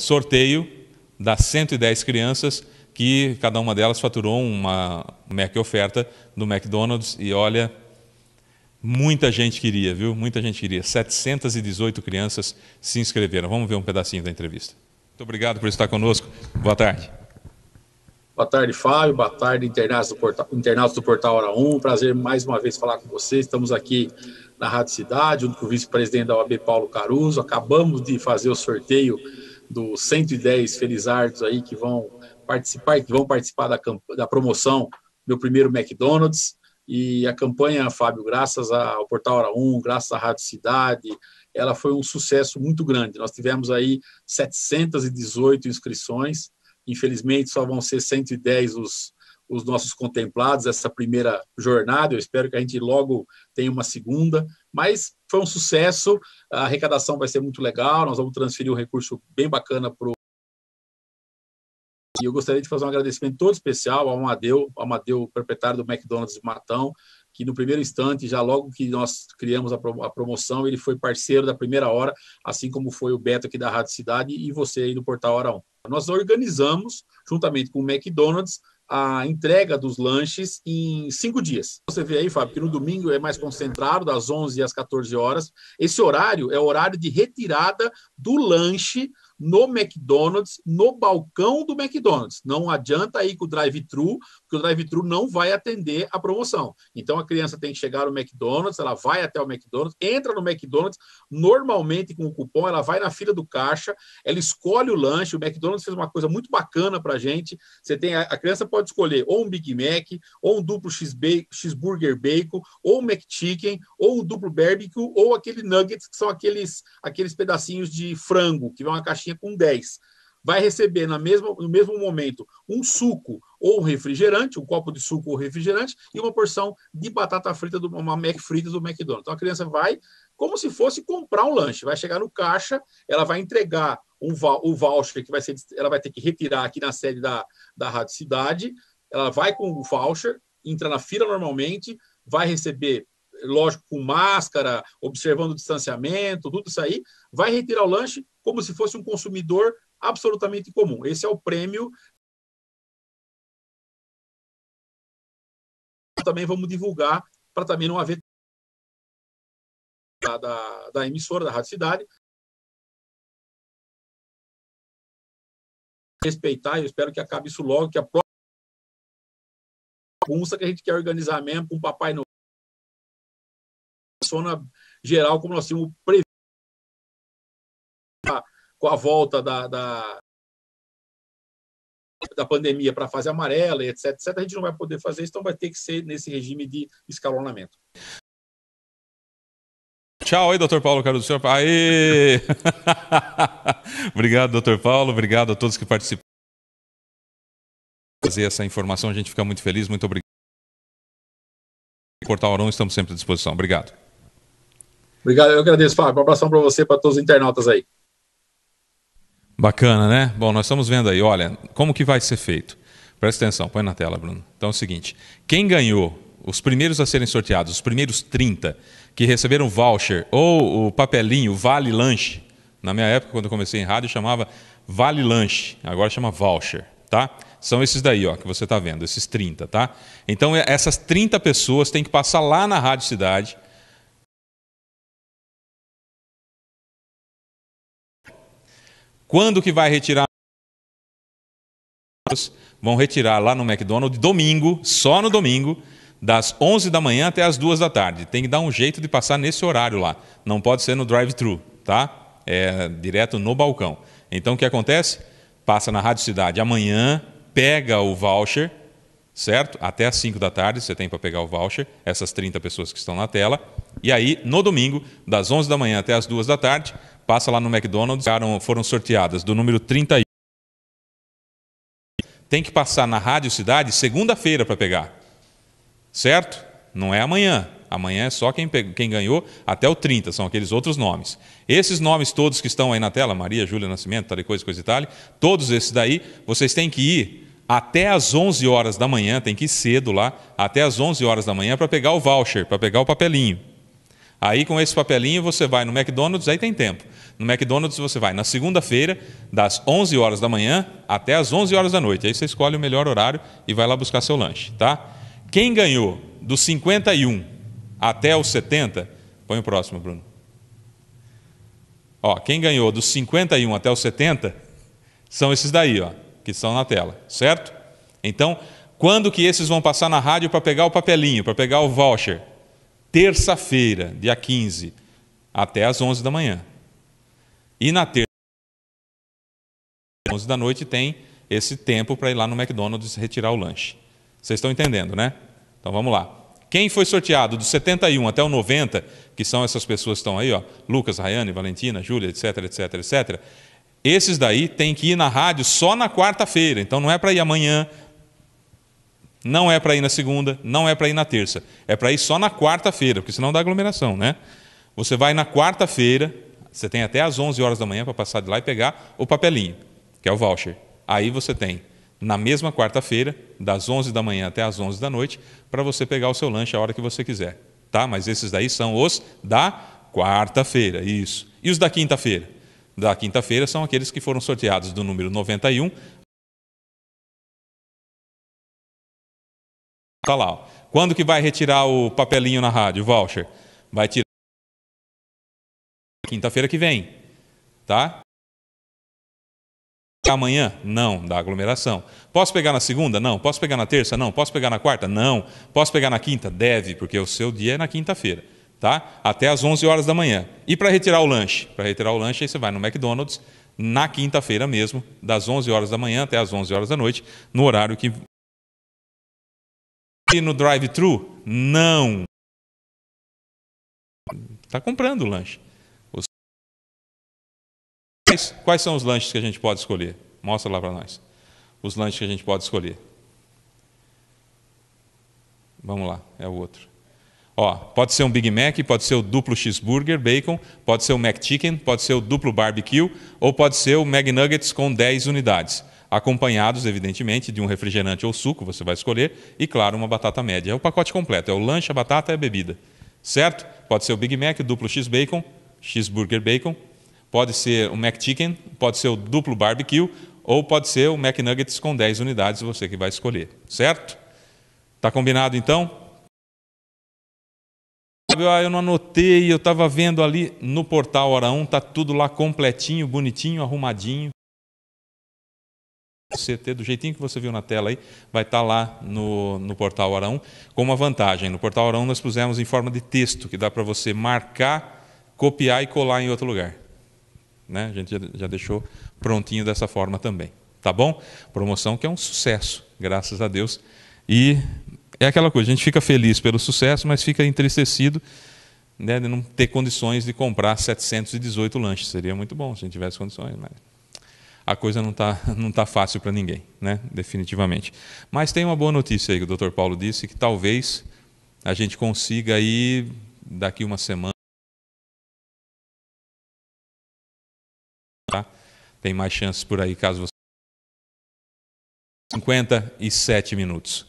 sorteio das 110 crianças que cada uma delas faturou uma Mac oferta do McDonald's e olha, muita gente queria, viu? Muita gente queria. 718 crianças se inscreveram. Vamos ver um pedacinho da entrevista. Muito obrigado por estar conosco. Boa tarde. Boa tarde, Fábio. Boa tarde, internautas do Portal, do Portal Hora 1. Prazer mais uma vez falar com vocês. Estamos aqui na Rádio Cidade, junto com o vice-presidente da OAB, Paulo Caruso. Acabamos de fazer o sorteio dos 110 felizardos aí que vão participar que vão participar da, da promoção do primeiro McDonald's. E a campanha, Fábio, graças ao Portal Hora 1, graças à Rádio Cidade, ela foi um sucesso muito grande. Nós tivemos aí 718 inscrições, infelizmente só vão ser 110 os, os nossos contemplados essa primeira jornada. Eu espero que a gente logo tenha uma segunda, mas foi um sucesso. A arrecadação vai ser muito legal. Nós vamos transferir um recurso bem bacana para o. E eu gostaria de fazer um agradecimento todo especial ao Amadeu, ao Amadeu, proprietário do McDonald's Matão, que no primeiro instante, já logo que nós criamos a, promoção, ele foi parceiro da primeira hora, assim como foi o Beto aqui da Rádio Cidade e você aí do Portal Hora 1. Nós organizamos, juntamente com o McDonald's, a entrega dos lanches em cinco dias. Você vê aí, Fábio, que no domingo é mais concentrado, das 11 às 14 horas. Esse horário é o horário de retirada do lanche no McDonald's, no balcão do McDonald's. Não adianta ir com o drive-thru, porque o drive-thru não vai atender a promoção. Então a criança tem que chegar no McDonald's, ela vai até o McDonald's, entra no McDonald's, normalmente com o cupom, ela vai na fila do caixa, ela escolhe o lanche. O McDonald's fez uma coisa muito bacana para a gente. Você tem a, criança pode escolher ou um Big Mac, ou um duplo cheeseburger bacon, ou um McChicken, ou um duplo barbecue, ou aquele nuggets que são aqueles aqueles pedacinhos de frango que vão uma caixinha latinha com 10. Vai receber na mesma, no mesmo momento um suco ou um refrigerante, um copo de suco ou refrigerante, e uma porção de batata frita, do, uma Mac frita do McDonald's. Então a criança vai como se fosse comprar um lanche. Vai chegar no caixa, ela vai entregar o o voucher que vai ser, ela vai ter que retirar aqui na sede da, da Rádio Cidade. Ela vai com o voucher, entra na fila normalmente, vai receber lógico, com máscara, observando o distanciamento, tudo isso aí, vai retirar o lanche, como se fosse um consumidor absolutamente comum. Esse é o prêmio. Também vamos divulgar para também não haver da, da, da emissora da Rádio Cidade. Respeitar, eu espero que acabe isso logo, que a próxima bagunça que a gente quer organizar mesmo com o Papai Noel. Zona geral, como nós tínhamos previsto com a volta da, da, da pandemia para a fase amarela, etc, etc, a gente não vai poder fazer isso, então vai ter que ser nesse regime de escalonamento. Tchau aí, doutor Paulo Caro do Senhor. Aê! obrigado, doutor Paulo. Obrigado a todos que participaram. Fazer essa informação, a gente fica muito feliz. Muito obrigado. Portal Auron, estamos sempre à disposição. Obrigado. Obrigado, eu agradeço, Fábio. Um abração para você e para todos os internautas aí. Bacana, né? Bom, nós estamos vendo aí, olha, como que vai ser feito. Presta atenção, põe na tela, Bruno. Então é o seguinte: quem ganhou, os primeiros a serem sorteados, os primeiros 30 que receberam voucher ou o papelinho Vale Lanche, na minha época, quando eu comecei em rádio, chamava Vale Lanche, agora chama voucher, tá? São esses daí, ó, que você está vendo, esses 30, tá? Então é, essas 30 pessoas têm que passar lá na Rádio Cidade Quando que vai retirar? Vão retirar lá no McDonald's domingo, só no domingo, das 11 da manhã até as 2 da tarde. Tem que dar um jeito de passar nesse horário lá. Não pode ser no drive-thru, tá? É direto no balcão. Então o que acontece? Passa na Rádio Cidade amanhã, pega o voucher, certo? Até as 5 da tarde você tem para pegar o voucher, essas 30 pessoas que estão na tela. E aí, no domingo, das 11 da manhã até as 2 da tarde, passa lá no McDonald's, foram sorteadas do número 31. Tem que passar na Rádio Cidade segunda-feira para pegar. Certo? Não é amanhã. Amanhã é só quem, quem ganhou até o 30, são aqueles outros nomes. Esses nomes todos que estão aí na tela, Maria, Júlia Nascimento, tal coisa, coisa e tal, todos esses daí, vocês têm que ir até às 11 horas da manhã, tem que ir cedo lá, até às 11 horas da manhã para pegar o voucher, para pegar o papelinho. Aí com esse papelinho você vai no McDonald's, aí tem tempo. No McDonald's você vai na segunda-feira, das 11 horas da manhã até as 11 horas da noite. Aí você escolhe o melhor horário e vai lá buscar seu lanche, tá? Quem ganhou dos 51 até os 70, põe o próximo, Bruno. Ó, quem ganhou dos 51 até os 70 são esses daí, ó, que estão na tela, certo? Então, quando que esses vão passar na rádio para pegar o papelinho, para pegar o voucher? terça-feira, dia 15, até às 11 da manhã. E na terça, às 11 da noite, tem esse tempo para ir lá no McDonald's retirar o lanche. Vocês estão entendendo, né? Então vamos lá. Quem foi sorteado do 71 até o 90, que são essas pessoas que estão aí, ó, Lucas, Rayane, Valentina, Júlia, etc, etc, etc. Esses daí têm que ir na rádio só na quarta-feira. Então não é para ir amanhã, não é para ir na segunda, não é para ir na terça. É para ir só na quarta-feira, porque senão dá aglomeração, né? Você vai na quarta-feira, você tem até as 11 horas da manhã para passar de lá e pegar o papelinho, que é o voucher. Aí você tem na mesma quarta-feira, das 11 da manhã até as 11 da noite, para você pegar o seu lanche a hora que você quiser, tá? Mas esses daí são os da quarta-feira, isso. E os da quinta-feira? Da quinta-feira são aqueles que foram sorteados do número 91 Tá lá. Ó. Quando que vai retirar o papelinho na rádio, o voucher? Vai tirar quinta-feira que vem, tá? Amanhã? Não, da aglomeração. Posso pegar na segunda? Não. Posso pegar na terça? Não. Posso pegar na quarta? Não. Posso pegar na quinta? Deve, porque o seu dia é na quinta-feira, tá? Até às 11 horas da manhã. E para retirar o lanche? Para retirar o lanche, aí você vai no McDonald's na quinta-feira mesmo, das 11 horas da manhã até às 11 horas da noite, no horário que ir no drive-thru? Não. Está comprando o lanche. Os... Quais, quais são os lanches que a gente pode escolher? Mostra lá para nós. Os lanches que a gente pode escolher. Vamos lá, é o outro. Ó, pode ser um Big Mac, pode ser o duplo cheeseburger, bacon, pode ser o McChicken, pode ser o duplo barbecue, ou pode ser o McNuggets com 10 unidades acompanhados, evidentemente, de um refrigerante ou suco, você vai escolher, e claro, uma batata média. É o pacote completo, é o lanche, a batata e é a bebida. Certo? Pode ser o Big Mac, o duplo X-Bacon, x burger Bacon, pode ser o Mac Chicken, pode ser o duplo barbecue, ou pode ser o McNuggets com 10 unidades, você que vai escolher. Certo? Tá combinado então? Ah, eu não anotei, eu estava vendo ali no portal Hora 1, tá tudo lá completinho, bonitinho, arrumadinho. CT, do jeitinho que você viu na tela aí, vai estar tá lá no, no portal Arão, com uma vantagem. No portal Arão nós pusemos em forma de texto, que dá para você marcar, copiar e colar em outro lugar. Né? A gente já, já deixou prontinho dessa forma também. Tá bom? Promoção que é um sucesso, graças a Deus. E é aquela coisa, a gente fica feliz pelo sucesso, mas fica entristecido né, de não ter condições de comprar 718 lanches. Seria muito bom se a gente tivesse condições, mas a coisa não está não tá fácil para ninguém, né? definitivamente. Mas tem uma boa notícia aí que o Dr. Paulo disse, que talvez a gente consiga aí, daqui uma semana, tá? tem mais chances por aí, caso você... 57 minutos.